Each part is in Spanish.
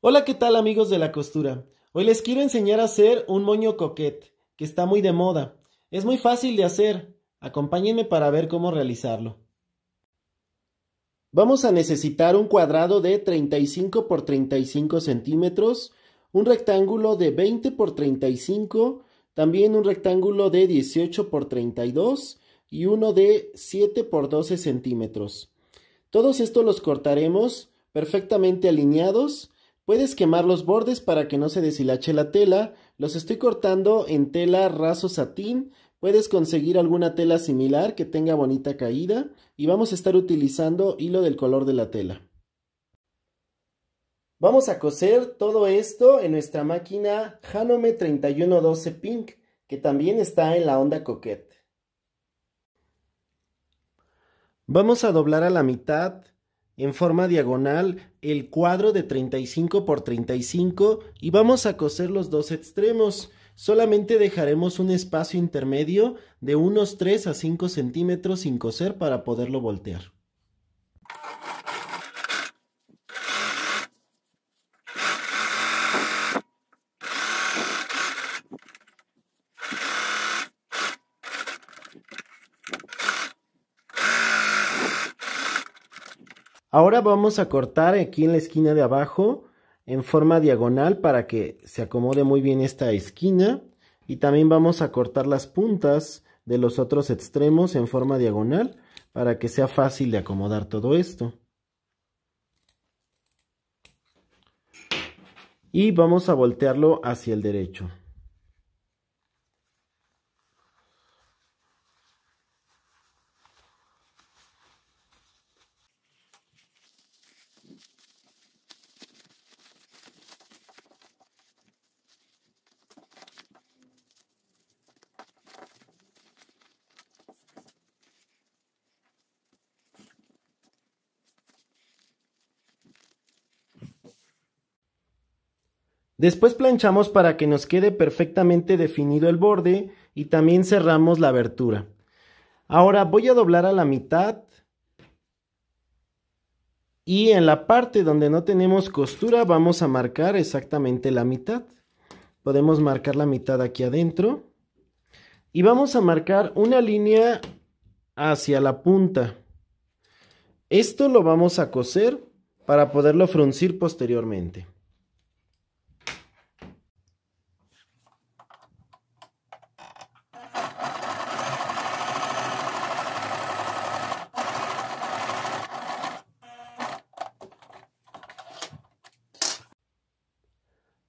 Hola, ¿qué tal amigos de la costura? Hoy les quiero enseñar a hacer un moño coquete, que está muy de moda. Es muy fácil de hacer. Acompáñenme para ver cómo realizarlo. Vamos a necesitar un cuadrado de 35 x 35 centímetros, un rectángulo de 20 x 35, también un rectángulo de 18 x 32 y uno de 7 x 12 centímetros. Todos estos los cortaremos perfectamente alineados Puedes quemar los bordes para que no se deshilache la tela. Los estoy cortando en tela raso satín. Puedes conseguir alguna tela similar que tenga bonita caída y vamos a estar utilizando hilo del color de la tela. Vamos a coser todo esto en nuestra máquina Hanome 3112 Pink, que también está en la onda coquette. Vamos a doblar a la mitad en forma diagonal el cuadro de 35 por 35 y vamos a coser los dos extremos. Solamente dejaremos un espacio intermedio de unos 3 a 5 centímetros sin coser para poderlo voltear. Ahora vamos a cortar aquí en la esquina de abajo en forma diagonal para que se acomode muy bien esta esquina. Y también vamos a cortar las puntas de los otros extremos en forma diagonal para que sea fácil de acomodar todo esto. Y vamos a voltearlo hacia el derecho. Después planchamos para que nos quede perfectamente definido el borde y también cerramos la abertura. Ahora voy a doblar a la mitad y en la parte donde no tenemos costura vamos a marcar exactamente la mitad. Podemos marcar la mitad aquí adentro y vamos a marcar una línea hacia la punta. Esto lo vamos a coser para poderlo fruncir posteriormente.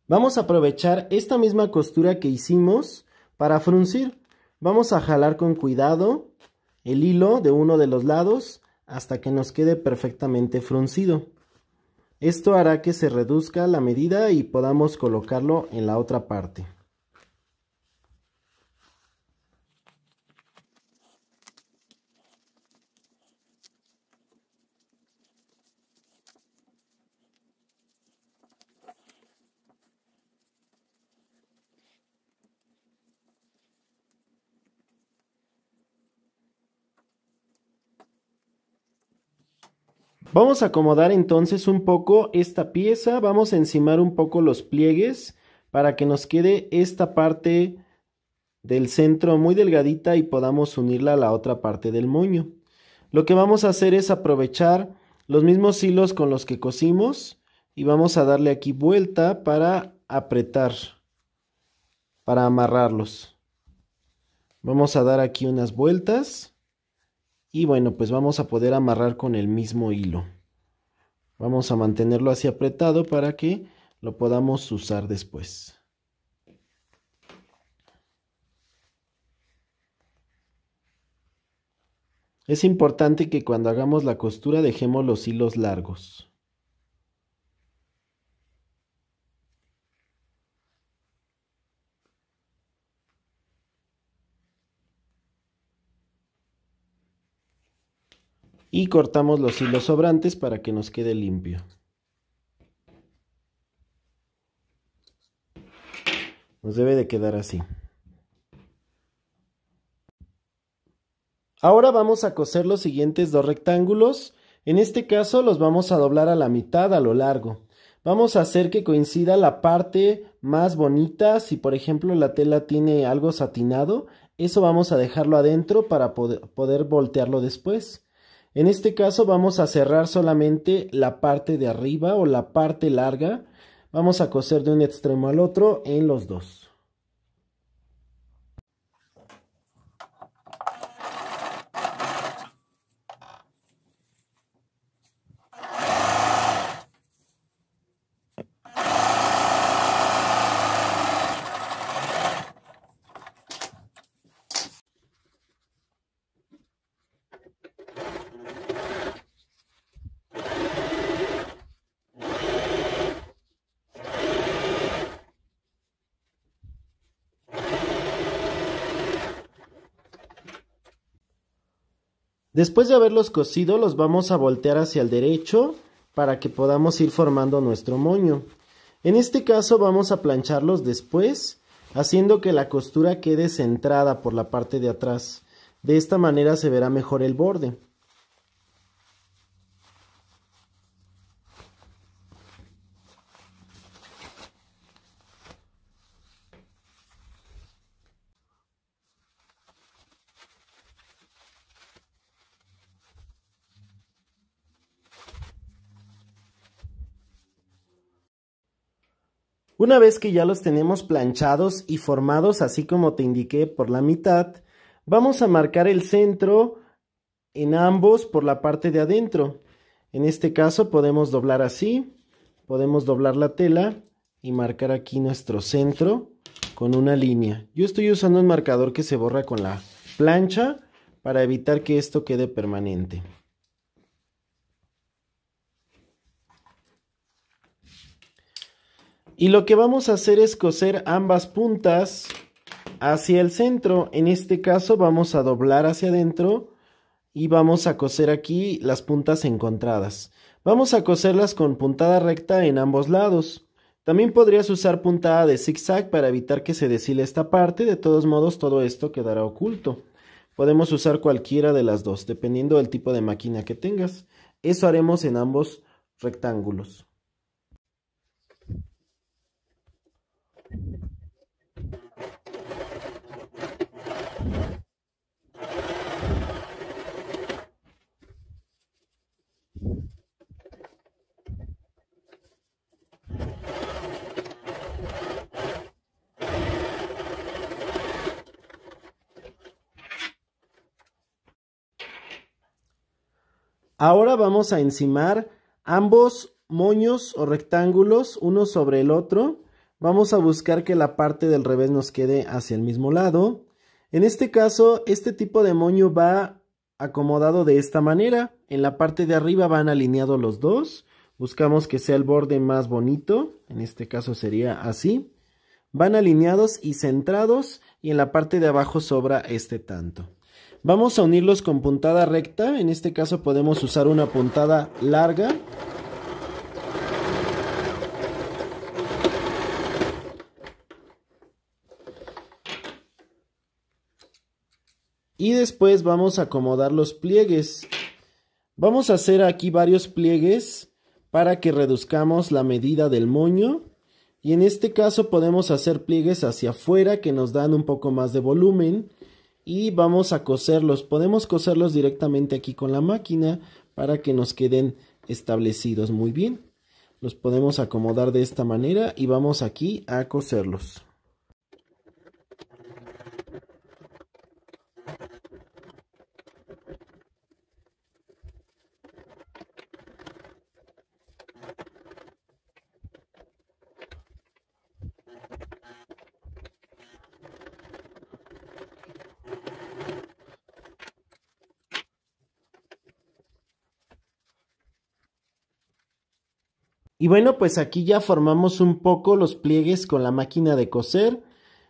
Vamos a aprovechar esta misma costura que hicimos para fruncir. Vamos a jalar con cuidado el hilo de uno de los lados hasta que nos quede perfectamente fruncido. Esto hará que se reduzca la medida y podamos colocarlo en la otra parte. Vamos a acomodar entonces un poco esta pieza, vamos a encimar un poco los pliegues para que nos quede esta parte del centro muy delgadita y podamos unirla a la otra parte del moño. Lo que vamos a hacer es aprovechar los mismos hilos con los que cosimos y vamos a darle aquí vuelta para apretar, para amarrarlos. Vamos a dar aquí unas vueltas y bueno pues vamos a poder amarrar con el mismo hilo vamos a mantenerlo así apretado para que lo podamos usar después es importante que cuando hagamos la costura dejemos los hilos largos y cortamos los hilos sobrantes para que nos quede limpio. Nos debe de quedar así. Ahora vamos a coser los siguientes dos rectángulos. En este caso los vamos a doblar a la mitad a lo largo. Vamos a hacer que coincida la parte más bonita. Si por ejemplo la tela tiene algo satinado, eso vamos a dejarlo adentro para poder, poder voltearlo después. En este caso vamos a cerrar solamente la parte de arriba o la parte larga. Vamos a coser de un extremo al otro en los dos. Después de haberlos cosido los vamos a voltear hacia el derecho para que podamos ir formando nuestro moño. En este caso vamos a plancharlos después haciendo que la costura quede centrada por la parte de atrás. De esta manera se verá mejor el borde. Una vez que ya los tenemos planchados y formados así como te indiqué por la mitad, vamos a marcar el centro en ambos por la parte de adentro. En este caso podemos doblar así, podemos doblar la tela y marcar aquí nuestro centro con una línea. Yo estoy usando un marcador que se borra con la plancha para evitar que esto quede permanente. Y lo que vamos a hacer es coser ambas puntas hacia el centro. En este caso vamos a doblar hacia adentro y vamos a coser aquí las puntas encontradas. Vamos a coserlas con puntada recta en ambos lados. También podrías usar puntada de zigzag para evitar que se deshile esta parte, de todos modos todo esto quedará oculto. Podemos usar cualquiera de las dos, dependiendo del tipo de máquina que tengas. Eso haremos en ambos rectángulos. Ahora vamos a encimar ambos moños o rectángulos uno sobre el otro. Vamos a buscar que la parte del revés nos quede hacia el mismo lado. En este caso, este tipo de moño va acomodado de esta manera. En la parte de arriba van alineados los dos. Buscamos que sea el borde más bonito. En este caso sería así. Van alineados y centrados y en la parte de abajo sobra este tanto. Vamos a unirlos con puntada recta, en este caso podemos usar una puntada larga. Y después vamos a acomodar los pliegues. Vamos a hacer aquí varios pliegues para que reduzcamos la medida del moño. Y en este caso podemos hacer pliegues hacia afuera que nos dan un poco más de volumen y vamos a coserlos. Podemos coserlos directamente aquí con la máquina para que nos queden establecidos muy bien. Los podemos acomodar de esta manera y vamos aquí a coserlos. Y bueno, pues aquí ya formamos un poco los pliegues con la máquina de coser.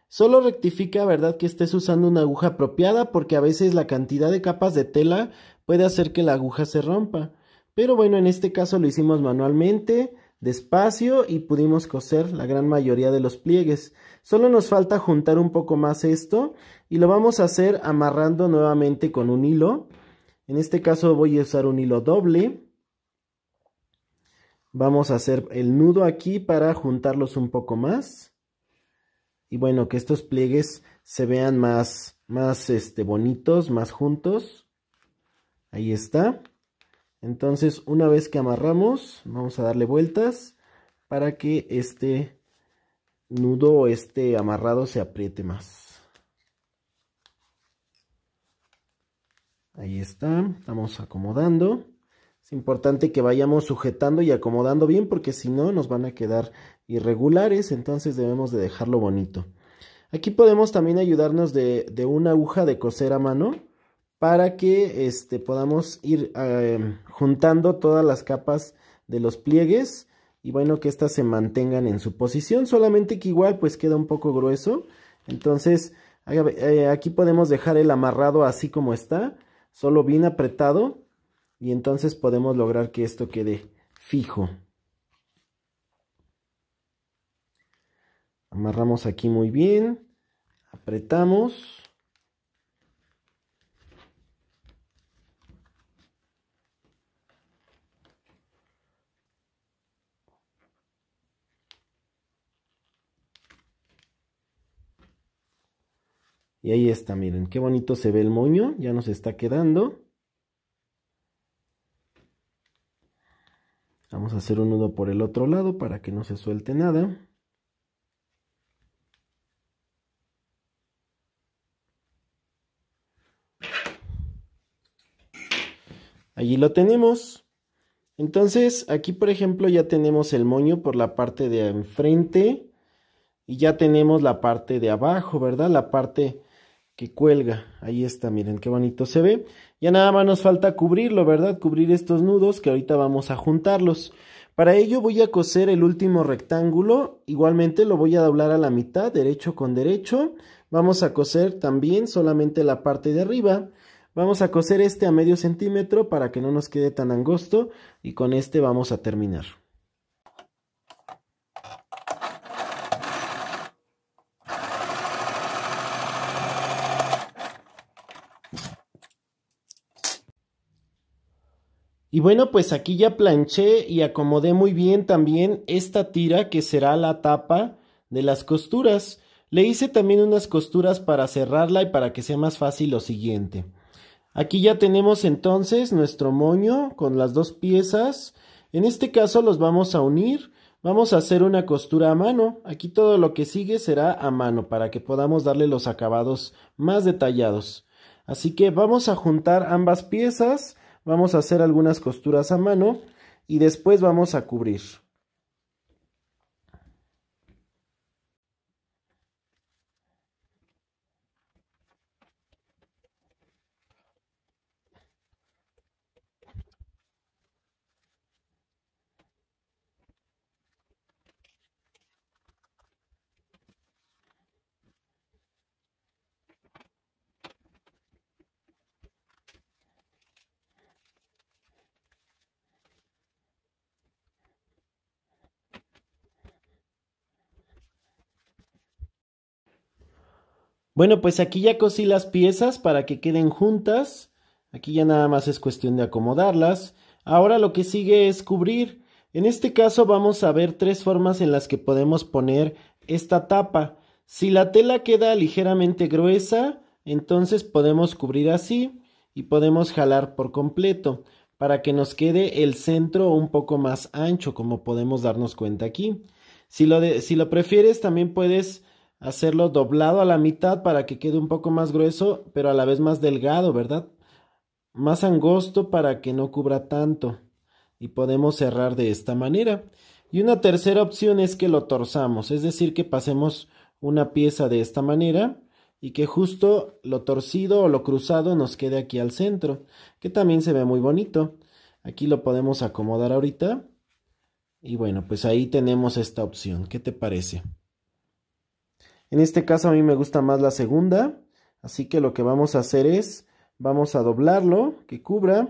Solo rectifica, ¿verdad?, que estés usando una aguja apropiada porque a veces la cantidad de capas de tela puede hacer que la aguja se rompa. Pero bueno, en este caso lo hicimos manualmente, despacio y pudimos coser la gran mayoría de los pliegues. Solo nos falta juntar un poco más esto y lo vamos a hacer amarrando nuevamente con un hilo. En este caso voy a usar un hilo doble. Vamos a hacer el nudo aquí para juntarlos un poco más. Y bueno, que estos pliegues se vean más, más este, bonitos, más juntos. Ahí está. Entonces, una vez que amarramos, vamos a darle vueltas para que este nudo o este amarrado se apriete más. Ahí está, estamos acomodando. Es importante que vayamos sujetando y acomodando bien porque si no nos van a quedar irregulares, entonces debemos de dejarlo bonito. Aquí podemos también ayudarnos de, una aguja de coser a mano para que este, podamos ir em, juntando todas las capas de los pliegues y bueno que éstas se mantengan en su posición, solamente que igual pues queda un poco grueso, entonces eh, aquí podemos dejar el amarrado así como está, solo bien apretado y entonces podemos lograr que esto quede fijo. Amarramos aquí muy bien, apretamos. Y ahí está, miren, qué bonito se ve el moño, ya nos está quedando. hacer un nudo por el otro lado para que no se suelte nada. Allí lo tenemos. Entonces, aquí por ejemplo ya tenemos el moño por la parte de enfrente y ya tenemos la parte de abajo, ¿verdad? La parte que cuelga. Ahí está, miren qué bonito se ve. Ya nada más nos falta cubrirlo, ¿verdad? Cubrir estos nudos que ahorita vamos a juntarlos. Para ello voy a coser el último rectángulo, igualmente lo voy a doblar a la mitad, derecho con derecho. Vamos a coser también solamente la parte de arriba. Vamos a coser este a medio centímetro para que no nos quede tan angosto y con este vamos a terminar. Y bueno, pues aquí ya planché y acomodé muy bien también esta tira que será la tapa de las costuras. Le hice también unas costuras para cerrarla y para que sea más fácil lo siguiente. Aquí ya tenemos entonces nuestro moño con las dos piezas. En este caso los vamos a unir. Vamos a hacer una costura a mano. Aquí todo lo que sigue será a mano para que podamos darle los acabados más detallados. Así que vamos a juntar ambas piezas Vamos a hacer algunas costuras a mano y después vamos a cubrir. Bueno, pues aquí ya cosí las piezas para que queden juntas. Aquí ya nada más es cuestión de acomodarlas. Ahora lo que sigue es cubrir. En este caso vamos a ver tres formas en las que podemos poner esta tapa. Si la tela queda ligeramente gruesa, entonces podemos cubrir así y podemos jalar por completo para que nos quede el centro un poco más ancho, como podemos darnos cuenta aquí. Si lo, si lo prefieres, también puedes hacerlo doblado a la mitad para que quede un poco más grueso, pero a la vez más delgado, ¿verdad? Más angosto para que no cubra tanto. Y podemos cerrar de esta manera. Y una tercera opción es que lo torzamos, es decir, que pasemos una pieza de esta manera y que justo lo torcido o lo cruzado nos quede aquí al centro, que también se ve muy bonito. Aquí lo podemos acomodar ahorita. Y bueno, pues ahí tenemos esta opción. ¿Qué te parece? En este caso a mí me gusta más la segunda, así que lo que vamos a hacer es, vamos a doblarlo, que cubra,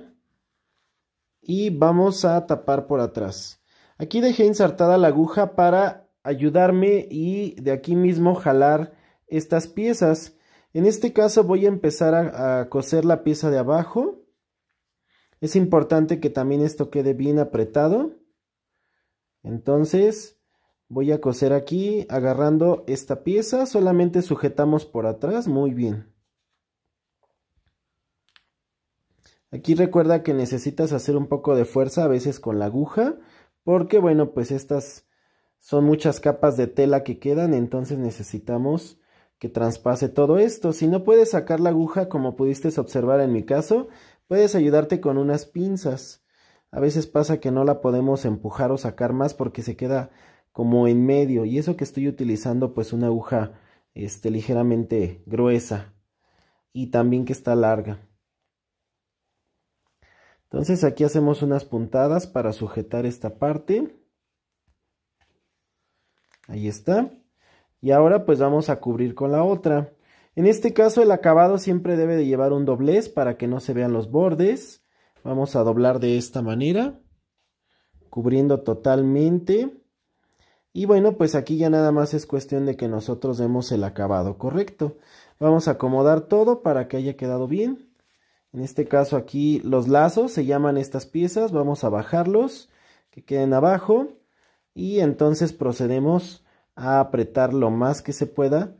y vamos a tapar por atrás. Aquí dejé insertada la aguja para ayudarme y de aquí mismo jalar estas piezas. En este caso voy a empezar a, coser la pieza de abajo. Es importante que también esto quede bien apretado. Entonces, Voy a coser aquí agarrando esta pieza, solamente sujetamos por atrás, muy bien. Aquí recuerda que necesitas hacer un poco de fuerza a veces con la aguja, porque bueno, pues estas son muchas capas de tela que quedan, entonces necesitamos que traspase todo esto. Si no puedes sacar la aguja como pudiste observar en mi caso, puedes ayudarte con unas pinzas. A veces pasa que no la podemos empujar o sacar más porque se queda como en medio y eso que estoy utilizando pues una aguja este, ligeramente gruesa y también que está larga. Entonces aquí hacemos unas puntadas para sujetar esta parte. Ahí está. Y ahora pues vamos a cubrir con la otra. En este caso el acabado siempre debe de llevar un doblez para que no se vean los bordes. Vamos a doblar de esta manera, cubriendo totalmente. Y bueno, pues aquí ya nada más es cuestión de que nosotros demos el acabado correcto. Vamos a acomodar todo para que haya quedado bien. En este caso aquí los lazos se llaman estas piezas. Vamos a bajarlos, que queden abajo. Y entonces procedemos a apretar lo más que se pueda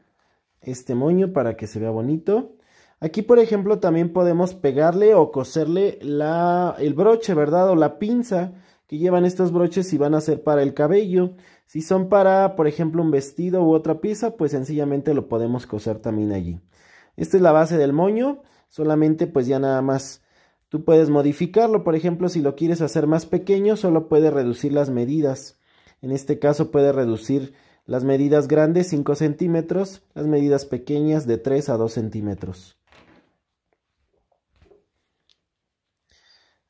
este moño para que se vea bonito. Aquí, por ejemplo, también podemos pegarle o coserle la, el broche, ¿verdad? O la pinza que llevan estos broches si van a ser para el cabello. Si son para, por ejemplo, un vestido u otra pieza, pues sencillamente lo podemos coser también allí. Esta es la base del moño, solamente pues ya nada más tú puedes modificarlo. Por ejemplo, si lo quieres hacer más pequeño, solo puedes reducir las medidas. En este caso puede reducir las medidas grandes 5 centímetros, las medidas pequeñas de 3 a 2 centímetros.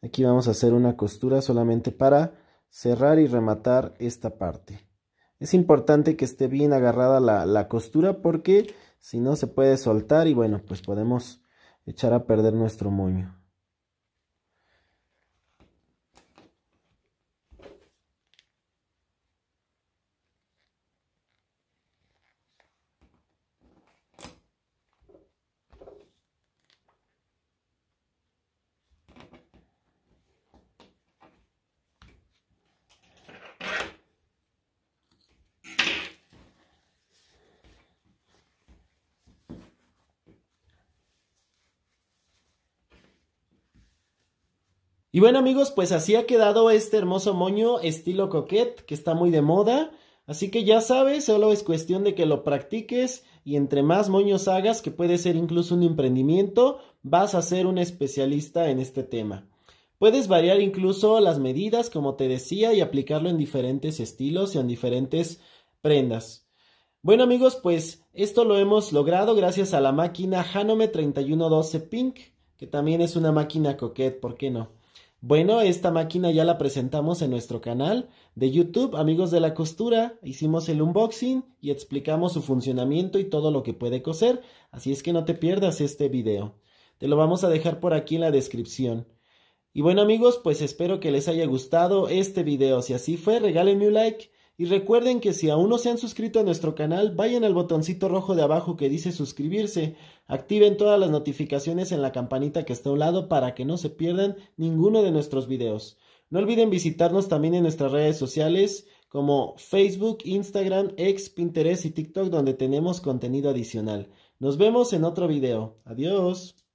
Aquí vamos a hacer una costura solamente para cerrar y rematar esta parte. Es importante que esté bien agarrada la, costura porque si no se puede soltar y bueno, pues podemos echar a perder nuestro moño. Y bueno amigos, pues así ha quedado este hermoso moño estilo coquet que está muy de moda. Así que ya sabes, solo es cuestión de que lo practiques y entre más moños hagas, que puede ser incluso un emprendimiento, vas a ser un especialista en este tema. Puedes variar incluso las medidas, como te decía, y aplicarlo en diferentes estilos y en diferentes prendas. Bueno amigos, pues esto lo hemos logrado gracias a la máquina Hanome 3112 Pink, que también es una máquina coquet, ¿por qué no? Bueno, esta máquina ya la presentamos en nuestro canal de YouTube, amigos de la costura. Hicimos el unboxing y explicamos su funcionamiento y todo lo que puede coser. Así es que no te pierdas este video. Te lo vamos a dejar por aquí en la descripción. Y bueno amigos, pues espero que les haya gustado este video. Si así fue, regálenme un like y recuerden que si aún no se han suscrito a nuestro canal, vayan al botoncito rojo de abajo que dice suscribirse, activen todas las notificaciones en la campanita que está a un lado para que no se pierdan ninguno de nuestros videos. No olviden visitarnos también en nuestras redes sociales como Facebook, Instagram, X, Pinterest y TikTok donde tenemos contenido adicional. Nos vemos en otro video. Adiós.